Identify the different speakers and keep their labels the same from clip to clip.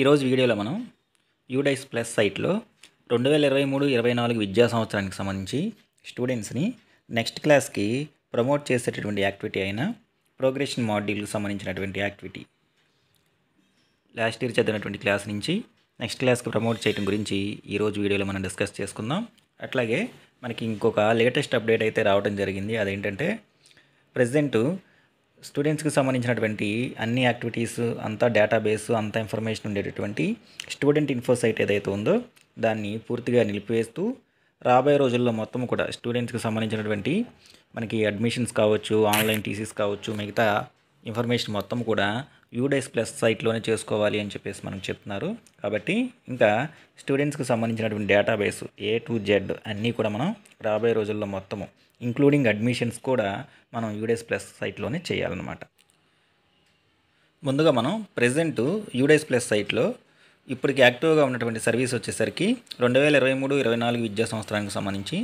Speaker 1: ఈరోజు వీడియోలో మనం యూడైస్ ప్లస్ సైట్లో రెండు వేల ఇరవై మూడు ఇరవై నాలుగు విద్యా సంవత్సరానికి సంబంధించి స్టూడెంట్స్ని నెక్స్ట్ క్లాస్కి ప్రమోట్ చేసేటటువంటి యాక్టివిటీ అయిన ప్రోగ్రెషన్ మాడ్యూల్కి సంబంధించినటువంటి యాక్టివిటీ లాస్ట్ ఇయర్ చదివినటువంటి క్లాస్ నుంచి నెక్స్ట్ క్లాస్కి ప్రమోట్ చేయడం గురించి ఈరోజు వీడియోలో మనం డిస్కస్ చేసుకుందాం అట్లాగే మనకి ఇంకొక లేటెస్ట్ అప్డేట్ అయితే రావడం జరిగింది అదేంటంటే ప్రజెంటు స్టూడెంట్స్కి సంబంధించినటువంటి అన్ని యాక్టివిటీస్ అంతా డేటాబేస్ అంతా ఇన్ఫర్మేషన్ ఉండేటటువంటి స్టూడెంట్ ఇన్ఫో సైట్ ఏదైతే ఉందో దాన్ని పూర్తిగా నిలిపివేస్తూ రాబోయే రోజుల్లో మొత్తం కూడా స్టూడెంట్స్కి సంబంధించినటువంటి మనకి అడ్మిషన్స్ కావచ్చు ఆన్లైన్ టీసీస్ కావచ్చు మిగతా ఇన్ఫర్మేషన్ మొత్తం కూడా యూడైస్ ప్లస్ సైట్లోనే చేసుకోవాలి అని చెప్పేసి మనకు చెప్తున్నారు కాబట్టి ఇంకా స్టూడెంట్స్కి సంబంధించినటువంటి డేటాబేస్ ఏ టు జెడ్ అన్నీ కూడా మనం రాబోయే రోజుల్లో మొత్తము ఇంక్లూడింగ్ అడ్మిషన్స్ కూడా మనం యూడైస్ ప్లస్ సైట్లోనే చేయాలన్నమాట ముందుగా మనం ప్రజెంట్ యూడైస్ ప్లస్ సైట్లో ఇప్పటికి యాక్టివ్గా ఉన్నటువంటి సర్వీస్ వచ్చేసరికి రెండు వేల ఇరవై మూడు ఇరవై నాలుగు విద్యా సంవత్సరానికి సంబంధించి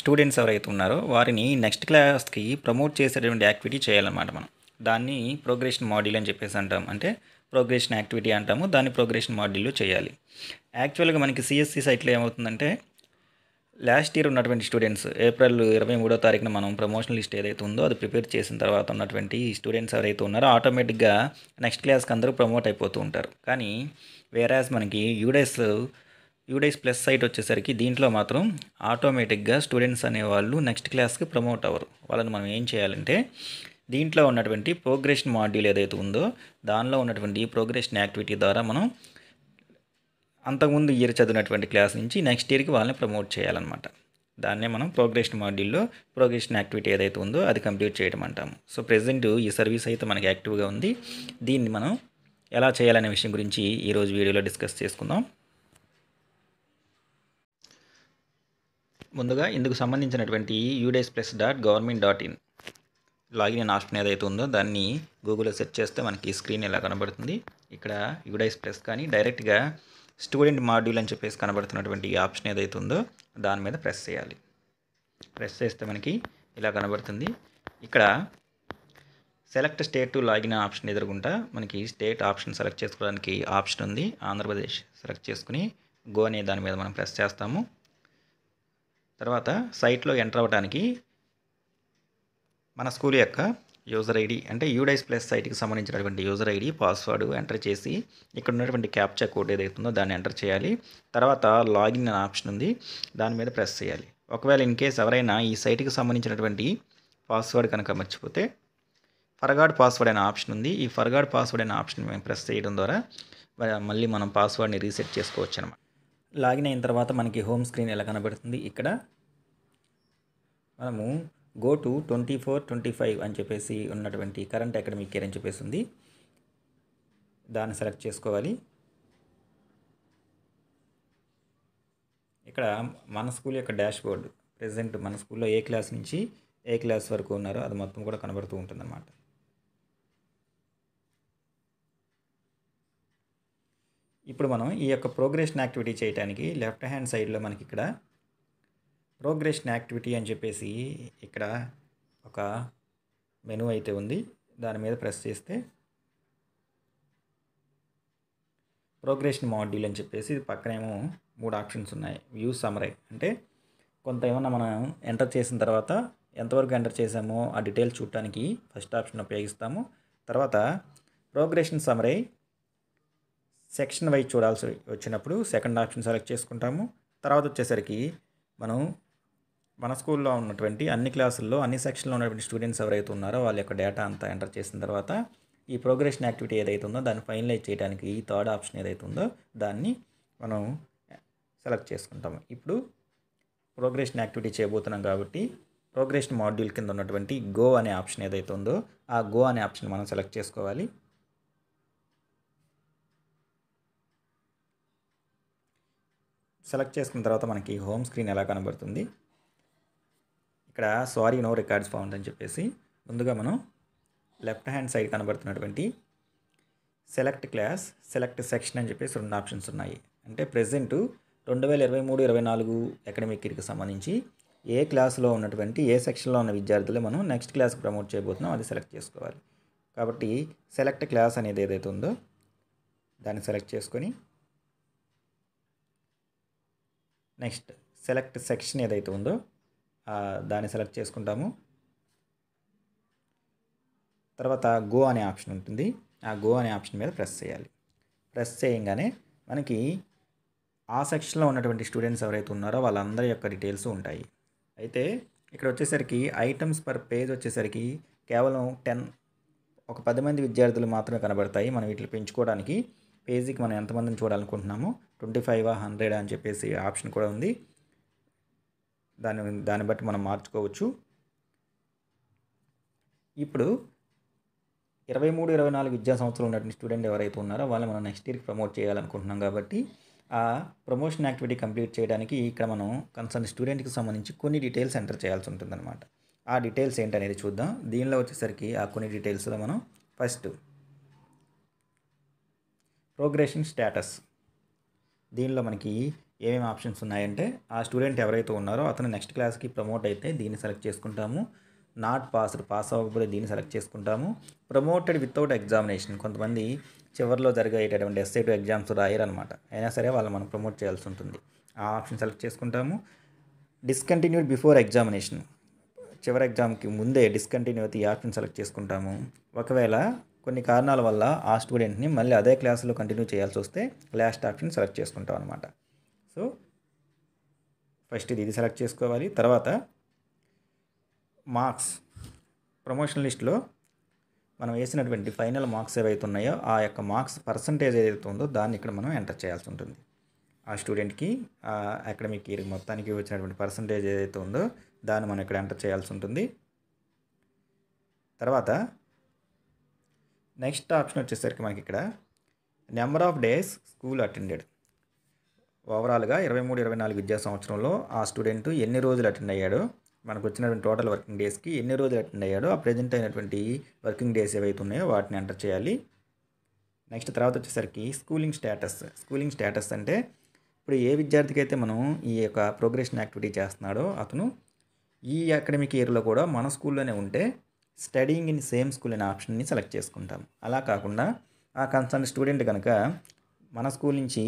Speaker 1: స్టూడెంట్స్ ఎవరైతే ఉన్నారో వారిని నెక్స్ట్ క్లాస్కి ప్రమోట్ చేసేటువంటి యాక్టివిటీ చేయాలన్నమాట మనం దాన్ని ప్రోగ్రెషన్ మాడ్యూల్ అని చెప్పేసి అంటాం అంటే ప్రోగ్రెషన్ యాక్టివిటీ అంటాము దాన్ని ప్రోగ్రెషన్ మాడ్యూల్లో చేయాలి యాక్చువల్గా మనకి సిఎస్సి సైట్లో ఏమవుతుందంటే లాస్ట్ ఇయర్ ఉన్నటువంటి స్టూడెంట్స్ ఏప్రిల్ ఇరవై మూడో తారీఖున మనం ప్రమోషన్ లిస్ట్ ఏదైతే ఉందో అది ప్రిపేర్ చేసిన తర్వాత ఉన్నటువంటి స్టూడెంట్స్ ఎవరైతే ఉన్నారో ఆటోమేటిక్గా నెక్స్ట్ క్లాస్కి అందరూ ప్రమోట్ అయిపోతూ ఉంటారు కానీ వేరాస్ మనకి యూడైస్ యూడైస్ ప్లస్ సైట్ వచ్చేసరికి దీంట్లో మాత్రం ఆటోమేటిక్గా స్టూడెంట్స్ అనేవాళ్ళు నెక్స్ట్ క్లాస్కి ప్రమోట్ అవ్వరు వాళ్ళని మనం ఏం చేయాలంటే దీంట్లో ఉన్నటువంటి ప్రోగ్రెషన్ మాడ్యూల్ ఏదైతే ఉందో దానిలో ఉన్నటువంటి ఈ ప్రోగ్రెషన్ యాక్టివిటీ ద్వారా మనం అంతకుముందు ఇయర్ చదివినటువంటి క్లాస్ నుంచి నెక్స్ట్ ఇయర్కి వాళ్ళని ప్రమోట్ చేయాలన్నమాట దాన్నే మనం ప్రోగ్రెషన్ మాడ్యూల్లో ప్రోగ్రెషన్ యాక్టివిటీ ఏదైతే ఉందో అది కంప్లీట్ చేయడం అంటాము సో ప్రజెంట్ ఈ సర్వీస్ అయితే మనకి యాక్టివ్గా ఉంది దీన్ని మనం ఎలా చేయాలనే విషయం గురించి ఈరోజు వీడియోలో డిస్కస్ చేసుకుందాం ముందుగా ఇందుకు సంబంధించినటువంటి UDISE plus dot government dot in login option ఏదైతే ఉందో దాన్ని గూగుల్లో సెర్చ్ చేస్తే మనకి స్క్రీన్ ఇలా కనబడుతుంది ఇక్కడ యుడైస్ ప్లస్ కానీ డైరెక్ట్గా స్టూడెంట్ మాడ్యూల్ అని చెప్పేసి కనబడుతున్నటువంటి ఈ ఆప్షన్ ఏదైతే ఉందో దాని మీద ప్రెస్ చేయాలి ప్రెస్ చేస్తే మనకి ఇలా కనబడుతుంది ఇక్కడ select state to login option ఎదురుకుంటా మనకి స్టేట్ ఆప్షన్ సెలెక్ట్ చేసుకోవడానికి ఆప్షన్ ఉంది ఆంధ్రప్రదేశ్ సెలెక్ట్ చేసుకుని గో అనే దాని మీద మనం ప్రెస్ చేస్తాము తర్వాత సైట్లో ఎంటర్ అవ్వడానికి మన స్కూల్ యొక్క యూజర్ ఐడి అంటే యూడైస్ ప్లస్ సైట్కి సంబంధించినటువంటి యూజర్ ఐడి పాస్వర్డ్ ఎంటర్ చేసి ఇక్కడ ఉన్నటువంటి క్యాప్చర్ కోడ్ ఉందో దాన్ని ఎంటర్ చేయాలి తర్వాత లాగిన్ అనే ఆప్షన్ ఉంది దాని మీద ప్రెస్ చేయాలి ఒకవేళ ఇన్ కేస్ ఎవరైనా ఈ సైట్కి సంబంధించినటువంటి పాస్వర్డ్ కనుక మర్చిపోతే ఫర్గాడ్ పాస్వర్డ్ అనే ఆప్షన్ ఉంది ఈ ఫర్గాడ్ పాస్వర్డ్ అనే ఆప్షన్ మేము ప్రెస్ చేయడం ద్వారా మళ్ళీ మనం పాస్వర్డ్ని రీసెట్ చేసుకోవచ్చు అనమాట లాగిన్ అయిన తర్వాత మనకి హోమ్ స్క్రీన్ ఎలా కనబడుతుంది ఇక్కడ మనము go to twenty four twenty five అని చెప్పేసి ఉన్నటువంటి కరెంట్ అకాడమిక్ కేర్ అని చెప్పేసి ఉంది దాన్ని సెలెక్ట్ చేసుకోవాలి ఇక్కడ మన స్కూల్ యొక్క డాష్ బోర్డు ప్రజెంట్ మన స్కూల్లో ఏ క్లాస్ నుంచి ఏ క్లాస్ వరకు ఉన్నారో అది మొత్తం కూడా కనబడుతూ ఉంటుందన్నమాట ఇప్పుడు మనం ఈ యొక్క ప్రోగ్రెషన్ యాక్టివిటీ చేయడానికి లెఫ్ట్ హ్యాండ్ సైడ్లో మనకి ఇక్కడ ప్రోగ్రెషన్ యాక్టివిటీ అని చెప్పేసి ఇక్కడ ఒక మెనూ అయితే ఉంది దాని మీద ప్రెస్ చేస్తే ప్రోగ్రెషన్ మాడ్యూల్ అని చెప్పేసి పక్కనేమో మూడు ఆప్షన్స్ ఉన్నాయి వ్యూ సమరై అంటే కొంత ఏమన్నా మనం ఎంటర్ చేసిన తర్వాత ఎంతవరకు ఎంటర్ చేసామో ఆ డీటెయిల్స్ చూడటానికి ఫస్ట్ ఆప్షన్ ఉపయోగిస్తాము తర్వాత ప్రోగ్రెషన్ సమరై సెక్షన్ వైజ్ చూడాల్సి వచ్చినప్పుడు సెకండ్ ఆప్షన్ సెలెక్ట్ చేసుకుంటాము తర్వాత వచ్చేసరికి మనం మన స్కూల్లో ఉన్నటువంటి అన్ని క్లాసుల్లో అన్ని సెక్షన్లో ఉన్నటువంటి స్టూడెంట్స్ ఎవరైతే ఉన్నారో వాళ్ళ యొక్క డేటా అంతా ఎంటర్ చేసిన తర్వాత ఈ ప్రోగ్రెషన్ యాక్టివిటీ ఏదైతే ఉందో దాన్ని ఫైనలైజ్ చేయడానికి ఈ థర్డ్ ఆప్షన్ ఏదైతే ఉందో దాన్ని మనం సెలెక్ట్ చేసుకుంటాము ఇప్పుడు ప్రోగ్రెషన్ యాక్టివిటీ చేయబోతున్నాం కాబట్టి ప్రోగ్రెషన్ మాడ్యూల్ కింద ఉన్నటువంటి గో అనే ఆప్షన్ ఏదైతే ఉందో ఆ గో అనే ఆప్షన్ మనం సెలెక్ట్ చేసుకోవాలి సెలెక్ట్ చేసుకున్న తర్వాత మనకి హోమ్ స్క్రీన్ ఎలా కనబడుతుంది ఇక్కడ సారీ నో రికార్డ్స్ ఫౌండ్ అని చెప్పేసి ముందుగా మనం లెఫ్ట్ హ్యాండ్ సైడ్ కనబడుతున్నటువంటి సెలెక్ట్ క్లాస్ సెలెక్ట్ సెక్షన్ అని చెప్పేసి రెండు ఆప్షన్స్ ఉన్నాయి అంటే ప్రజెంటు రెండు వేల ఇరవై మూడు ఇరవై నాలుగు అకాడమిక్ ఇయర్కి సంబంధించి ఏ క్లాస్లో ఉన్నటువంటి ఏ సెక్షన్లో ఉన్న విద్యార్థులు మనం నెక్స్ట్ క్లాస్కి ప్రమోట్ చేయబోతున్నాం అది సెలెక్ట్ చేసుకోవాలి కాబట్టి సెలెక్ట్ క్లాస్ అనేది ఏదైతే ఉందో దాన్ని సెలెక్ట్ చేసుకొని నెక్స్ట్ సెలెక్ట్ సెక్షన్ ఏదైతే ఉందో దాన్ని సెలెక్ట్ చేసుకుంటాము తర్వాత గో అనే ఆప్షన్ ఉంటుంది ఆ గో అనే ఆప్షన్ మీద ప్రెస్ చేయాలి ప్రెస్ చేయంగానే మనకి ఆ సెక్షన్లో ఉన్నటువంటి స్టూడెంట్స్ ఎవరైతే ఉన్నారో వాళ్ళందరి యొక్క డీటెయిల్స్ ఉంటాయి అయితే ఇక్కడ వచ్చేసరికి ఐటమ్స్ పర్ పేజ్ వచ్చేసరికి కేవలం టెన్ ఒక పది మంది విద్యార్థులు మాత్రమే కనబడతాయి మనం వీటిని పెంచుకోవడానికి పేజీకి మనం ఎంతమందిని చూడాలనుకుంటున్నాము ట్వంటీ ఫైవ్ హండ్రెడ్ అని చెప్పేసి ఆప్షన్ కూడా ఉంది దాని దాన్ని బట్టి మనం మార్చుకోవచ్చు ఇప్పుడు ఇరవై మూడు ఇరవై నాలుగు విద్యా సంవత్సరం ఉన్నటువంటి స్టూడెంట్ ఎవరైతే ఉన్నారో వాళ్ళని మనం నెక్స్ట్ ఇయర్కి ప్రమోట్ చేయాలనుకుంటున్నాం కాబట్టి ఆ ప్రమోషన్ యాక్టివిటీ కంప్లీట్ చేయడానికి ఇక్కడ మనం కన్సర్న్ స్టూడెంట్కి సంబంధించి కొన్ని డీటెయిల్స్ ఎంటర్ చేయాల్సి ఉంటుందన్నమాట ఆ డీటెయిల్స్ ఏంటనేది చూద్దాం దీనిలో వచ్చేసరికి ఆ కొన్ని డీటెయిల్స్లో మనం ఫస్ట్ ప్రోగ్రెషన్ స్టేటస్ దీనిలో మనకి ఏమేమి ఆప్షన్స్ ఉన్నాయంటే ఆ స్టూడెంట్ ఎవరైతే ఉన్నారో అతను నెక్స్ట్ క్లాస్కి ప్రమోట్ అయితే దీన్ని సెలెక్ట్ చేసుకుంటాము నాట్ పాస్డ్ పాస్ అవ్వకపోతే దీన్ని సెలెక్ట్ చేసుకుంటాము ప్రమోటెడ్ వితౌట్ ఎగ్జామినేషన్ కొంతమంది చివరిలో జరిగేటటువంటి ఎస్ఐ టూ ఎగ్జామ్స్ రాయరనమాట అయినా సరే వాళ్ళు మనం ప్రమోట్ చేయాల్సి ఉంటుంది ఆ ఆప్షన్ సెలెక్ట్ చేసుకుంటాము డిస్కంటిన్యూడ్ బిఫోర్ ఎగ్జామినేషన్ చివరి ఎగ్జామ్కి ముందే డిస్కంటిన్యూ అయితే ఈ ఆప్షన్ సెలెక్ట్ చేసుకుంటాము ఒకవేళ కొన్ని కారణాల వల్ల ఆ స్టూడెంట్ని మళ్ళీ అదే క్లాసులో కంటిన్యూ చేయాల్సి వస్తే లాస్ట్ ఆప్షన్ సెలెక్ట్ చేసుకుంటాం అనమాట ఫస్ట్ ఇది ఇది సెలెక్ట్ చేసుకోవాలి తర్వాత మార్క్స్ ప్రమోషన్ లిస్టులో మనం వేసినటువంటి ఫైనల్ మార్క్స్ ఏవైతే ఉన్నాయో ఆ యొక్క మార్క్స్ పర్సంటేజ్ ఏదైతే ఉందో దాన్ని ఇక్కడ మనం ఎంటర్ చేయాల్సి ఉంటుంది ఆ స్టూడెంట్కి అకాడమిక్ ఇయర్ మొత్తానికి వచ్చినటువంటి పర్సంటేజ్ ఏదైతే ఉందో దాన్ని మనం ఇక్కడ ఎంటర్ చేయాల్సి ఉంటుంది తర్వాత నెక్స్ట్ ఆప్షన్ వచ్చేసరికి మనకి ఇక్కడ number of days school attended ఓవరాల్గా ఇరవై మూడు ఇరవై నాలుగు విద్యా సంవత్సరంలో ఆ స్టూడెంట్ ఎన్ని రోజులు అటెండ్ అయ్యాడు మనకు వచ్చినటువంటి టోటల్ వర్కింగ్ డేస్కి ఎన్ని రోజులు అటెండ్ అయ్యాడో ఆ ప్రజెంట్ అయినటువంటి వర్కింగ్ డేస్ ఏవైతే ఉన్నాయో వాటిని ఎంటర్ చేయాలి నెక్స్ట్ తర్వాత వచ్చేసరికి స్కూలింగ్ స్టేటస్ స్కూలింగ్ స్టేటస్ అంటే ఇప్పుడు ఏ విద్యార్థికి అయితే మనం ఈ యొక్క ప్రోగ్రెషన్ యాక్టివిటీ చేస్తున్నాడో అతను ఈ అకాడమిక్ ఇయర్లో కూడా మన స్కూల్లోనే ఉంటే స్టడీయింగ్ ఇన్ సేమ్ స్కూల్ అనే ఆప్షన్ని సెలెక్ట్ చేసుకుంటాం అలా కాకుండా ఆ కన్సర్న్ స్టూడెంట్ కనుక మన స్కూల్ నుంచి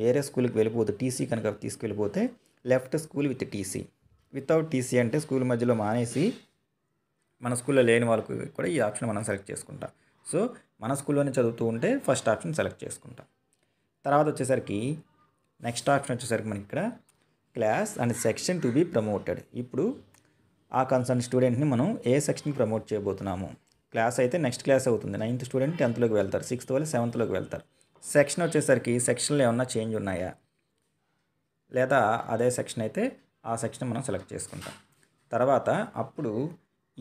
Speaker 1: వేరే స్కూల్కి వెళ్ళిపోతే టీసీ కనుక తీసుకెళ్ళిపోతే left school with TC without TC అంటే స్కూల్ మధ్యలో మానేసి మన స్కూల్లో లేని వాళ్ళకు కూడా ఈ ఆప్షన్ మనం సెలెక్ట్ చేసుకుంటాం సో మన స్కూల్లోనే చదువుతూ ఉంటే ఫస్ట్ ఆప్షన్ సెలెక్ట్ చేసుకుంటాం తర్వాత వచ్చేసరికి నెక్స్ట్ ఆప్షన్ వచ్చేసరికి మనకి ఇక్కడ class and section to be promoted ఇప్పుడు ఆ కన్సర్న్ స్టూడెంట్ని మనం ఏ సెక్షన్కి ప్రమోట్ చేయబోతున్నాము క్లాస్ అయితే నెక్స్ట్ క్లాస్ అవుతుంది నైన్త్ స్టూడెంట్ టెన్త్లోకి వెళ్తారు సిక్స్త్ వాళ్ళు సెవెంత్లోకి వెళ్తారు సెక్షన్ వచ్చేసరికి సెక్షన్లో ఏమన్నా చేంజ్ ఉన్నాయా లేదా అదే సెక్షన్ అయితే ఆ సెక్షన్ మనం సెలెక్ట్ చేసుకుంటాం తర్వాత అప్పుడు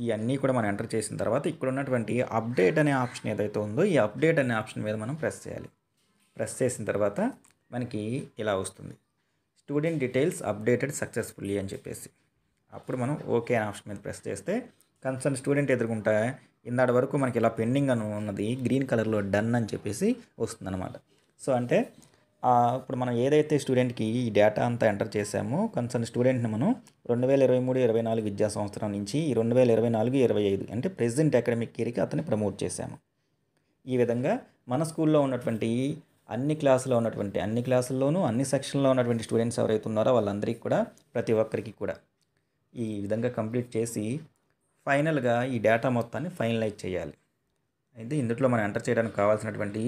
Speaker 1: ఇవన్నీ కూడా మనం ఎంటర్ చేసిన తర్వాత ఇక్కడ ఉన్నటువంటి అప్డేట్ అనే ఆప్షన్ ఏదైతే ఉందో ఈ అప్డేట్ అనే ఆప్షన్ మీద మనం ప్రెస్ చేయాలి ప్రెస్ చేసిన తర్వాత మనకి ఇలా వస్తుంది స్టూడెంట్ డీటెయిల్స్ అప్డేటెడ్ సక్సెస్ఫుల్లీ అని చెప్పేసి అప్పుడు మనం ఓకే అనే ఆప్షన్ మీద ప్రెస్ చేస్తే కన్సర్న్ స్టూడెంట్ ఎదుర్కొంటా ఇందాటి వరకు మనకి ఇలా పెండింగ్ అని ఉన్నది గ్రీన్ కలర్లో డన్ అని చెప్పేసి అనమాట సో అంటే ఇప్పుడు మనం ఏదైతే స్టూడెంట్కి ఈ డేటా అంతా ఎంటర్ చేసామో కన్సర్న్ స్టూడెంట్ని మనం రెండు వేల ఇరవై మూడు ఇరవై నాలుగు విద్యా సంవత్సరం నుంచి రెండు వేల ఇరవై నాలుగు ఇరవై ఐదు అంటే ప్రెసిడెంట్ అకాడమిక్ ఇయర్కి అతన్ని ప్రమోట్ చేశాము ఈ విధంగా మన స్కూల్లో ఉన్నటువంటి అన్ని క్లాసులో ఉన్నటువంటి అన్ని క్లాసుల్లోనూ అన్ని సెక్షన్లో ఉన్నటువంటి స్టూడెంట్స్ ఎవరైతే ఉన్నారో వాళ్ళందరికీ కూడా ప్రతి ఒక్కరికి కూడా ఈ విధంగా కంప్లీట్ చేసి ఫైనల్గా ఈ డేటా మొత్తాన్ని ఫైనలైజ్ చేయాలి అయితే ఇందులో మనం ఎంటర్ చేయడానికి కావాల్సినటువంటి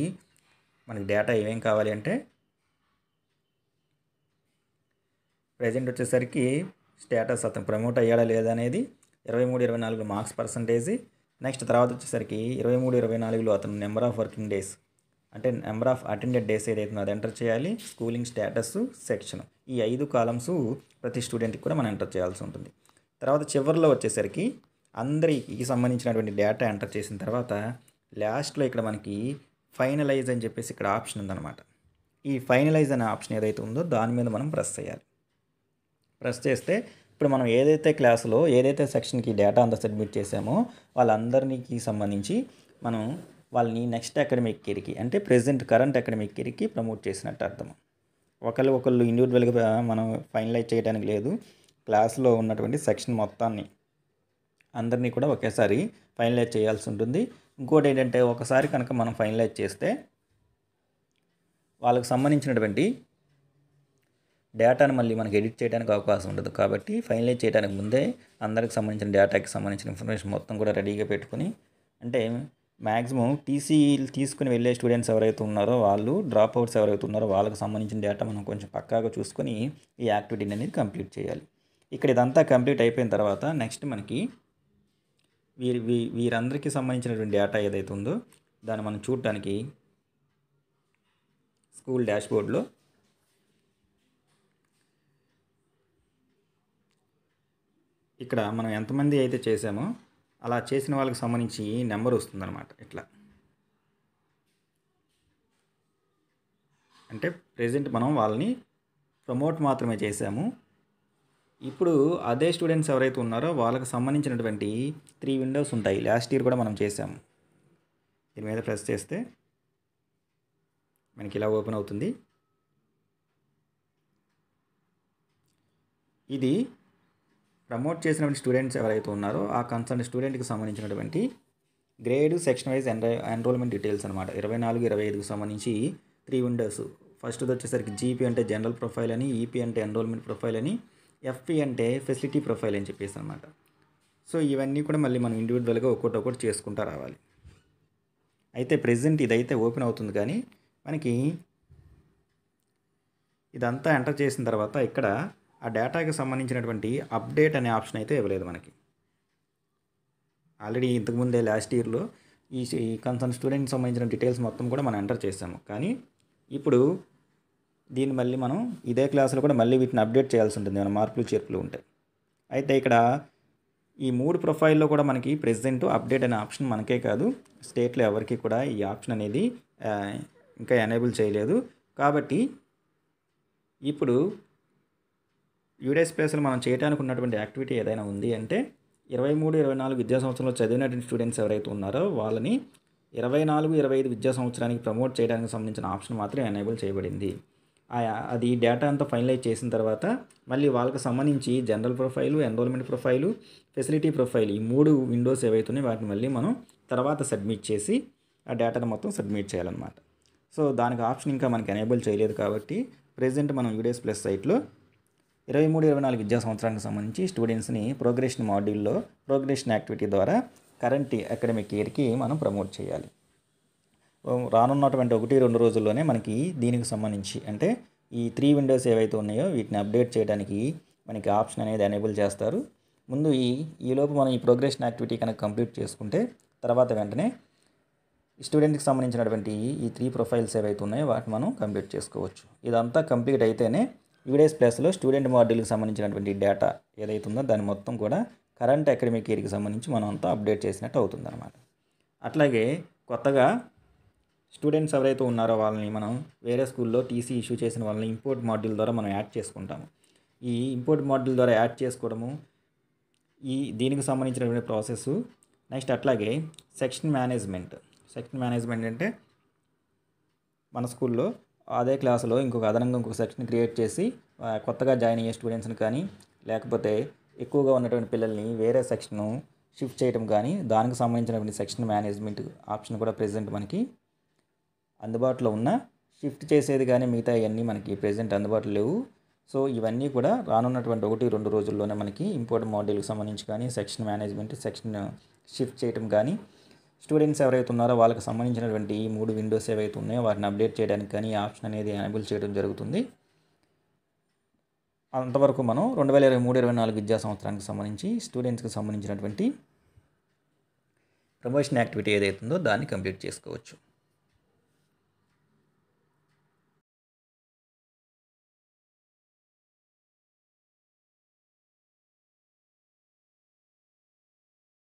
Speaker 1: మనకి డేటా ఏమేం కావాలి అంటే ప్రజెంట్ వచ్చేసరికి స్టేటస్ అతను ప్రమోట్ అయ్యాడా లేదా అనేది ఇరవై మూడు ఇరవై నాలుగు మార్క్స్ పర్సంటేజ్ నెక్స్ట్ తర్వాత వచ్చేసరికి ఇరవై మూడు ఇరవై నాలుగులో అతను నెంబర్ ఆఫ్ వర్కింగ్ డేస్ అంటే నెంబర్ ఆఫ్ అటెండెడ్ డేస్ ఏదైతే అది ఎంటర్ చేయాలి స్కూలింగ్ స్టేటస్ సెక్షన్ ఈ ఐదు కాలమ్స్ ప్రతి స్టూడెంట్కి కూడా మనం ఎంటర్ చేయాల్సి ఉంటుంది తర్వాత చివరిలో వచ్చేసరికి అందరికి సంబంధించినటువంటి డేటా ఎంటర్ చేసిన తర్వాత లాస్ట్లో ఇక్కడ మనకి ఫైనలైజ్ అని చెప్పేసి ఇక్కడ ఆప్షన్ ఉందన్నమాట ఈ ఫైనలైజ్ అనే ఆప్షన్ ఏదైతే ఉందో దాని మీద మనం ప్రెస్ చేయాలి ప్రెస్ చేస్తే ఇప్పుడు మనం ఏదైతే క్లాసులో ఏదైతే సెక్షన్కి డేటా అంతా సబ్మిట్ చేసామో వాళ్ళందరికీ సంబంధించి మనం వాళ్ళని నెక్స్ట్ అకాడమిక్ ఇయర్కి అంటే ప్రెసెంట్ కరెంట్ అకాడమిక్ ఇయర్కి ప్రమోట్ చేసినట్టు అర్థం ఒకళ్ళు ఒకళ్ళు ఇండివిజువల్గా మనం ఫైనలైజ్ చేయడానికి లేదు క్లాస్లో ఉన్నటువంటి సెక్షన్ మొత్తాన్ని అందరినీ కూడా ఒకేసారి ఫైనలైజ్ చేయాల్సి ఉంటుంది ఇంకోటి ఏంటంటే ఒకసారి కనుక మనం ఫైనలైజ్ చేస్తే వాళ్ళకు సంబంధించినటువంటి డేటాను మళ్ళీ మనకి ఎడిట్ చేయడానికి అవకాశం ఉండదు కాబట్టి ఫైనలైజ్ చేయడానికి ముందే అందరికి సంబంధించిన డేటాకి సంబంధించిన ఇన్ఫర్మేషన్ మొత్తం కూడా రెడీగా పెట్టుకుని అంటే మ్యాక్సిమం టీసీ తీసుకుని వెళ్ళే స్టూడెంట్స్ ఎవరైతే ఉన్నారో వాళ్ళు డ్రాప్ అవుట్స్ ఎవరైతే ఉన్నారో వాళ్ళకి సంబంధించిన డేటా మనం కొంచెం పక్కాగా చూసుకొని ఈ యాక్టివిటీని అనేది కంప్లీట్ చేయాలి ఇక్కడ ఇదంతా కంప్లీట్ అయిపోయిన తర్వాత నెక్స్ట్ మనకి వీరి వీ వీరందరికీ సంబంధించినటువంటి డేటా ఏదైతే ఉందో దాన్ని మనం చూడటానికి స్కూల్ డాష్బోర్డ్లో ఇక్కడ మనం ఎంతమంది అయితే చేసామో అలా చేసిన వాళ్ళకి సంబంధించి నెంబర్ వస్తుందన్నమాట ఇట్లా అంటే ప్రజెంట్ మనం వాళ్ళని ప్రమోట్ మాత్రమే చేసాము ఇప్పుడు అదే స్టూడెంట్స్ ఎవరైతే ఉన్నారో వాళ్ళకి సంబంధించినటువంటి త్రీ విండోస్ ఉంటాయి లాస్ట్ ఇయర్ కూడా మనం చేసాము దీని మీద ప్రెస్ చేస్తే మనకి ఇలా ఓపెన్ అవుతుంది ఇది ప్రమోట్ చేసినటువంటి స్టూడెంట్స్ ఎవరైతే ఉన్నారో ఆ కన్సర్న్ స్టూడెంట్కి సంబంధించినటువంటి గ్రేడ్ సెక్షన్ వైజ్ ఎన్ ఎన్రోల్మెంట్ డీటెయిల్స్ అనమాట ఇరవై నాలుగు ఇరవై ఐదుకు సంబంధించి త్రీ విండోస్ ఫస్ట్ది వచ్చేసరికి జీపీ అంటే జనరల్ ప్రొఫైల్ అని ఈపీ e అంటే ఎన్రోల్మెంట్ ప్రొఫైల్ అని ఎఫ్పి అంటే ఫెసిలిటీ ప్రొఫైల్ అని చెప్పేసి అనమాట సో ఇవన్నీ కూడా మళ్ళీ మనం ఇండివిజువల్గా ఒక్కొక్కటి ఒకటి చేసుకుంటూ రావాలి అయితే ప్రజెంట్ ఇదైతే ఓపెన్ అవుతుంది కానీ మనకి ఇదంతా ఎంటర్ చేసిన తర్వాత ఇక్కడ ఆ డేటాకి సంబంధించినటువంటి అప్డేట్ అనే ఆప్షన్ అయితే ఇవ్వలేదు మనకి ఆల్రెడీ ఇంతకుముందే లాస్ట్ ఇయర్లో ఈ కన్సర్న్ స్టూడెంట్కి సంబంధించిన డీటెయిల్స్ మొత్తం కూడా మనం ఎంటర్ చేసాము కానీ ఇప్పుడు దీన్ని మళ్ళీ మనం ఇదే క్లాసులో కూడా మళ్ళీ వీటిని అప్డేట్ చేయాల్సి ఉంటుంది మన మార్పులు చేర్పులు ఉంటాయి అయితే ఇక్కడ ఈ మూడు ప్రొఫైల్లో కూడా మనకి ప్రెసిడెంట్ అప్డేట్ అనే ఆప్షన్ మనకే కాదు స్టేట్లో ఎవరికి కూడా ఈ ఆప్షన్ అనేది ఇంకా ఎనేబుల్ చేయలేదు కాబట్టి ఇప్పుడు యూడేస్ ప్లేస్లో మనం చేయడానికి ఉన్నటువంటి యాక్టివిటీ ఏదైనా ఉంది అంటే ఇరవై మూడు ఇరవై నాలుగు విద్యా సంవత్సరంలో చదివినటువంటి స్టూడెంట్స్ ఎవరైతే ఉన్నారో వాళ్ళని ఇరవై నాలుగు ఇరవై ఐదు విద్యా సంవత్సరానికి ప్రమోట్ చేయడానికి సంబంధించిన ఆప్షన్ మాత్రం ఎనేబుల్ చేయబడింది అది డేటా అంతా ఫైనలైజ్ చేసిన తర్వాత మళ్ళీ వాళ్ళకి సంబంధించి general profile enrolment profile facility profile ఈ మూడు విండోస్ ఏవైతున్నాయి వాటిని మళ్ళీ మనం తర్వాత సబ్మిట్ చేసి ఆ డేటాను మొత్తం సబ్మిట్ చేయాలన్నమాట సో దానికి ఆప్షన్ ఇంకా మనకి ఎనేబుల్ చేయలేదు కాబట్టి ప్రజెంట్ మనం యూడిఎస్ ప్లస్ సైట్లో ఇరవై మూడు ఇరవై నాలుగు విద్యా సంవత్సరానికి సంబంధించి స్టూడెంట్స్ని ప్రోగ్రెషన్ మాడ్యూల్లో ప్రోగ్రెషన్ యాక్టివిటీ ద్వారా కరెంట్ అకాడమిక్ ఇయర్కి మనం ప్రమోట్ చేయాలి రానున్నటువంటి ఒకటి రెండు రోజుల్లోనే మనకి దీనికి సంబంధించి అంటే ఈ త్రీ విండోస్ ఏవైతే ఉన్నాయో వీటిని అప్డేట్ చేయడానికి మనకి ఆప్షన్ అనేది ఎనేబుల్ చేస్తారు ముందు ఈ ఈలోపు మనం ఈ ప్రోగ్రెషన్ యాక్టివిటీ కనుక కంప్లీట్ చేసుకుంటే తర్వాత వెంటనే స్టూడెంట్కి సంబంధించినటువంటి ఈ త్రీ ప్రొఫైల్స్ ఏవైతే ఉన్నాయో వాటిని మనం కంప్లీట్ చేసుకోవచ్చు ఇదంతా కంప్లీట్ అయితేనే యూడేస్ ప్లేస్లో స్టూడెంట్ మాడ్యూల్కి సంబంధించినటువంటి డేటా ఏదైతే ఉందో దాని మొత్తం కూడా కరెంట్ అకాడమిక్ ఇయర్కి సంబంధించి మనం అంతా అప్డేట్ చేసినట్టు అవుతుందన్నమాట అట్లాగే కొత్తగా స్టూడెంట్స్ ఎవరైతే ఉన్నారో వాళ్ళని మనం వేరే స్కూల్లో టీసీ ఇష్యూ చేసిన వాళ్ళని ఇంపోర్ట్ మాడ్యూల్ ద్వారా మనం యాడ్ చేసుకుంటాము ఈ ఇంపోర్ట్ మాడ్యూల్ ద్వారా యాడ్ చేసుకోవడము ఈ దీనికి సంబంధించినటువంటి ప్రాసెస్ నెక్స్ట్ అట్లాగే సెక్షన్ మేనేజ్మెంట్ సెక్షన్ మేనేజ్మెంట్ అంటే మన స్కూల్లో అదే క్లాసులో ఇంకొక అదనంగా ఇంకొక సెక్షన్ క్రియేట్ చేసి కొత్తగా జాయిన్ అయ్యే స్టూడెంట్స్ని కానీ లేకపోతే ఎక్కువగా ఉన్నటువంటి పిల్లల్ని వేరే సెక్షను షిఫ్ట్ చేయడం కానీ దానికి సంబంధించినటువంటి సెక్షన్ మేనేజ్మెంట్ ఆప్షన్ కూడా ప్రజెంట్ మనకి అందుబాటులో ఉన్న షిఫ్ట్ చేసేది కానీ మిగతా ఇవన్నీ మనకి ప్రజెంట్ అందుబాటులో లేవు సో ఇవన్నీ కూడా రానున్నటువంటి ఒకటి రెండు రోజుల్లోనే మనకి ఇంపోర్ట్ మోడల్కి సంబంధించి కానీ సెక్షన్ మేనేజ్మెంట్ సెక్షన్ షిఫ్ట్ చేయడం కానీ స్టూడెంట్స్ ఎవరైతే ఉన్నారో వాళ్ళకి సంబంధించినటువంటి ఈ మూడు విండోస్ ఏవైతే ఉన్నాయో వాటిని అప్డేట్ చేయడానికి కానీ ఆప్షన్ అనేది ఎనబుల్ చేయడం జరుగుతుంది అంతవరకు మనం రెండు వేల ఇరవై మూడు ఇరవై నాలుగు విద్యా సంవత్సరానికి సంబంధించి స్టూడెంట్స్కి సంబంధించినటువంటి ప్రమోషన్ యాక్టివిటీ ఏదైతుందో దాన్ని కంప్లీట్ చేసుకోవచ్చు